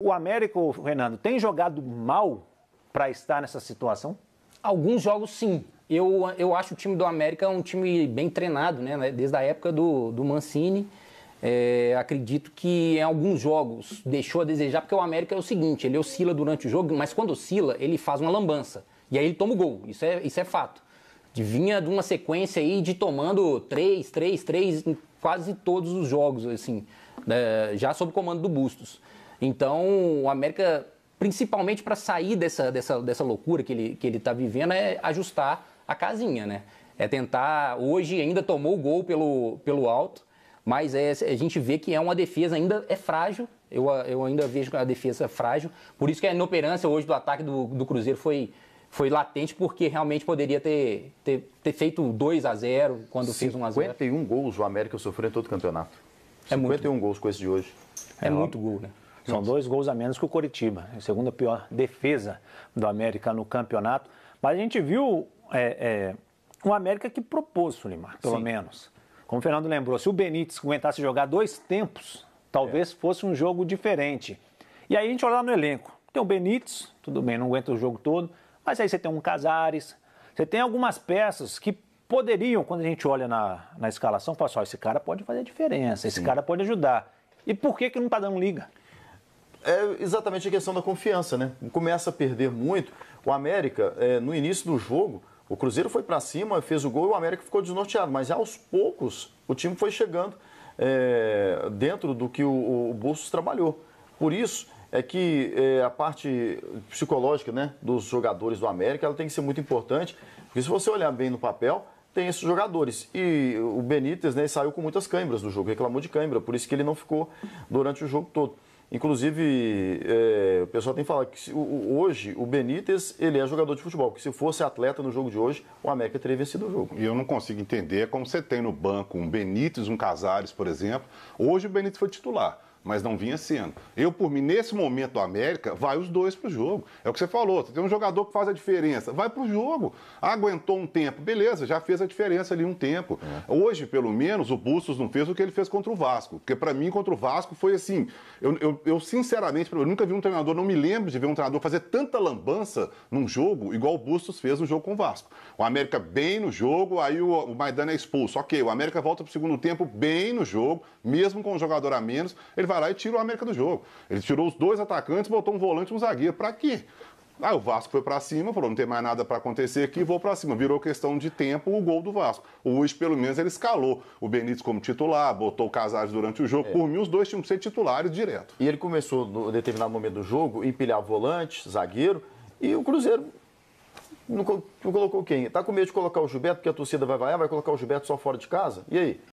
O Américo, Renato, tem jogado mal para estar nessa situação? Alguns jogos sim. Eu, eu acho o time do América um time bem treinado, né? Desde a época do, do Mancini. É, acredito que em alguns jogos deixou a desejar, porque o América é o seguinte: ele oscila durante o jogo, mas quando oscila, ele faz uma lambança. E aí ele toma o gol. Isso é, isso é fato. Vinha de uma sequência aí de tomando 3, 3, 3 em quase todos os jogos, assim, é, já sob o comando do Bustos. Então, o América, principalmente para sair dessa, dessa, dessa loucura que ele está que ele tá vivendo, é ajustar a casinha, né? É tentar. Hoje ainda tomou o gol pelo, pelo alto, mas é, a gente vê que é uma defesa ainda é frágil. Eu, eu ainda vejo a defesa frágil. Por isso que a inoperância hoje do ataque do, do Cruzeiro foi, foi latente porque realmente poderia ter, ter, ter feito 2 a 0 quando fez 1 a 0. 51 gols o América sofreu em todo o campeonato. É 51 muito. gols com esse de hoje. É, é muito gol, né? São dois gols a menos que o Coritiba, é a segunda pior defesa do América no campeonato. Mas a gente viu é, é, um América que propôs, Sulimar, pelo Sim. menos. Como o Fernando lembrou, se o Benítez aguentasse jogar dois tempos, talvez é. fosse um jogo diferente. E aí a gente olha no elenco. Tem o Benítez, tudo bem, não aguenta o jogo todo, mas aí você tem um Casares, você tem algumas peças que poderiam, quando a gente olha na, na escalação, falar, assim, esse cara pode fazer a diferença, esse cara pode ajudar. E por que, que não está dando liga? é exatamente a questão da confiança, né? Começa a perder muito. O América, é, no início do jogo, o Cruzeiro foi para cima, fez o gol e o América ficou desnorteado. Mas aos poucos, o time foi chegando é, dentro do que o, o Bolsos trabalhou. Por isso é que é, a parte psicológica né, dos jogadores do América ela tem que ser muito importante, porque se você olhar bem no papel, tem esses jogadores. E o Benítez né, saiu com muitas câimbras do jogo, reclamou de câimbra, por isso que ele não ficou durante o jogo todo. Inclusive, é, o pessoal tem falado que se, o, hoje o Benítez ele é jogador de futebol, que se fosse atleta no jogo de hoje, o América teria vencido o jogo. E eu não consigo entender como você tem no banco um Benítez, um Casares, por exemplo. Hoje o Benítez foi titular mas não vinha sendo. Eu, por mim, nesse momento do América, vai os dois pro jogo. É o que você falou. Você tem um jogador que faz a diferença, vai pro jogo. Aguentou um tempo, beleza, já fez a diferença ali um tempo. É. Hoje, pelo menos, o Bustos não fez o que ele fez contra o Vasco. Porque para mim, contra o Vasco, foi assim. Eu, eu, eu, sinceramente, eu nunca vi um treinador, não me lembro de ver um treinador fazer tanta lambança num jogo igual o Bustos fez no jogo com o Vasco. O América bem no jogo, aí o, o Maidana é expulso. Ok, o América volta pro segundo tempo bem no jogo, mesmo com um jogador a menos, ele vai vai lá e tira o América do jogo. Ele tirou os dois atacantes, botou um volante e um zagueiro. Para quê? Aí o Vasco foi para cima, falou: não tem mais nada para acontecer aqui, vou para cima. Virou questão de tempo o gol do Vasco. O Luiz, pelo menos, ele escalou o Benítez como titular, botou o Casares durante o jogo. É. Por mim, os dois tinham que ser titulares direto. E ele começou, no determinado momento do jogo, empilhar volante, zagueiro, e o Cruzeiro não colocou quem? Tá com medo de colocar o Gilberto, porque a torcida vai vaiar, vai colocar o Gilberto só fora de casa? E aí?